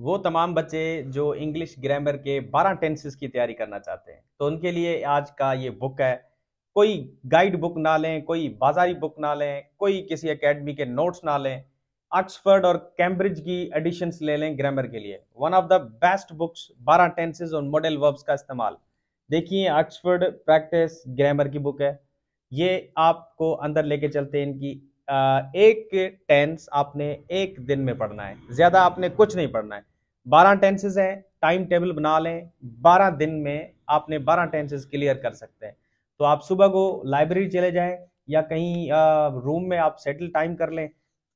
वो तमाम बच्चे जो इंग्लिश ग्रामर के बारह टेंसेस की तैयारी करना चाहते हैं तो उनके लिए आज का ये बुक है कोई गाइड बुक ना लें कोई बाजारी बुक ना लें कोई किसी एकेडमी के नोट्स ना लें ऑक्सफर्ड और कैम्ब्रिज की एडिशंस ले लें ग्रामर के लिए one of the best books बारह टेंसेज और मॉडल वर्ब्स का इस्तेमाल देखिए ऑक्सफर्ड प्रैक्टिस ग्रामर की बुक है ये आपको अंदर लेके चलते हैं इनकी एक टेंस आपने एक दिन में पढ़ना है ज़्यादा आपने कुछ नहीं पढ़ना है बारह टेंसेज हैं टाइम टेबल बना लें बारह दिन में आपने बारह टेंसेज क्लियर कर सकते हैं तो आप सुबह को लाइब्रेरी चले जाएं या कहीं रूम में आप सेटल टाइम कर लें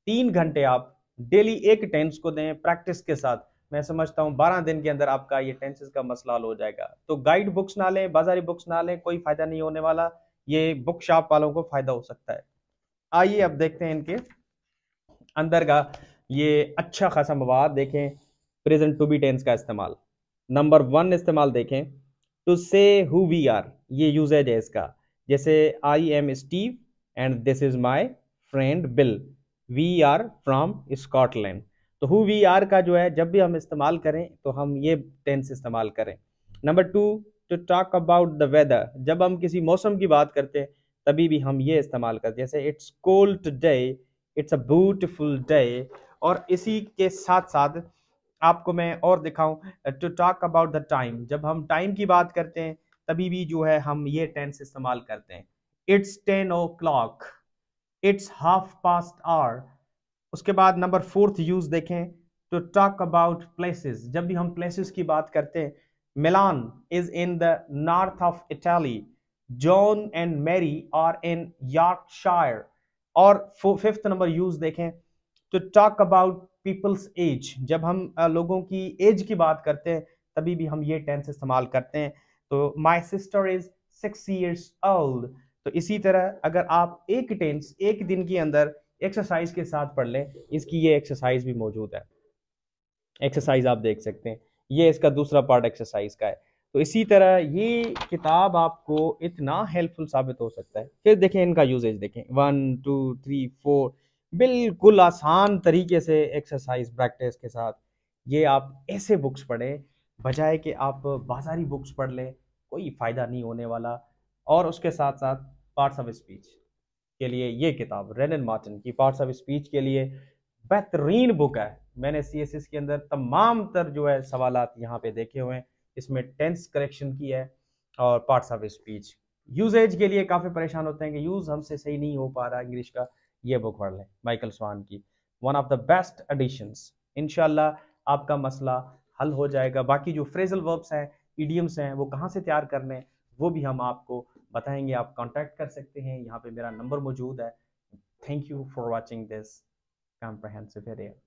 तीन घंटे आप डेली एक टेंस को दें प्रैक्टिस के साथ मैं समझता हूं बारह दिन के अंदर आपका ये टेंसेज का मसला हल हो जाएगा तो गाइड बुक्स ना लें बाजारी बुक्स ना लें कोई फायदा नहीं होने वाला ये बुक शॉप वालों को फायदा हो सकता है आइए अब देखते हैं इनके अंदर का ये अच्छा खासा मवाद देखें प्रेजेंट टू बी टेंस का इस्तेमाल नंबर वन इस्तेमाल देखें to say who we are ये यूजेज है इसका जैसे I am Steve and this is my friend Bill we are from Scotland तो हु वी आर का जो है जब भी हम इस्तेमाल करें तो हम ये टेंस इस्तेमाल करें number two to talk about the weather जब हम किसी मौसम की बात करते हैं तभी भी हम ये इस्तेमाल करते जैसे it's cold day it's a beautiful day और इसी के साथ साथ आपको मैं और दिखाऊं to talk about the time जब हम टाइम की बात करते हैं तभी भी जो है हम ये टेंस इस्तेमाल करते हैं it's ten o'clock it's half past or उसके बाद नंबर फोर्थ यूज़ देखें टू टॉक अबाउट प्लेसेस जब भी हम प्लेसेस की बात करते हैं Milan is in the north of Italy John and Mary are in Yorkshire और फिफ्थ नंबर यूज़ देखें to talk about people's age जब हम लोगों की एज की बात करते हैं तभी भी हम ये टेंस इस्तेमाल करते हैं तो my sister is six years old तो इसी तरह अगर आप एक टेंस एक दिन के अंदर एक्सरसाइज के साथ पढ़ लें इसकी ये एक्सरसाइज भी मौजूद है एक्सरसाइज आप देख सकते हैं ये इसका दूसरा पार्ट एक्सरसाइज का है तो इसी तरह ये किताब आपको इतना हेल्पफुल साबित हो सकता है फिर देखें इनका यूजेज देखें वन टू थ्री फोर बिल्कुल आसान तरीके से एक्सरसाइज प्रैक्टिस के साथ ये आप ऐसे बुक्स पढ़ें बजाय कि आप बाजारी बुक्स पढ़ लें कोई फ़ायदा नहीं होने वाला और उसके साथ साथ पार्ट्स ऑफ स्पीच के लिए ये किताब रेनन मार्टिन की पार्ट्स ऑफ स्पीच के लिए बेहतरीन बुक है मैंने सी एस एस के अंदर तमाम तर जो है सवाल यहाँ पे देखे हुए हैं इसमें टेंस करेक्शन की है और पार्ट्स ऑफ स्पीच यूजेज के लिए काफ़ी परेशान होते हैं कि यूज़ हमसे सही नहीं हो पा रहा इंग्लिश का ये बुक पढ़ लें माइकल स्वान की one of the best editions इनशाला आपका मसला हल हो जाएगा बाकी जो फ्रेजल वर्ब्स हैं ईडियम्स हैं वो कहाँ से तैयार कर लें वो भी हम आपको बताएंगे आप कॉन्टैक्ट कर सकते हैं यहाँ पे मेरा नंबर मौजूद है thank you for watching this comprehensive area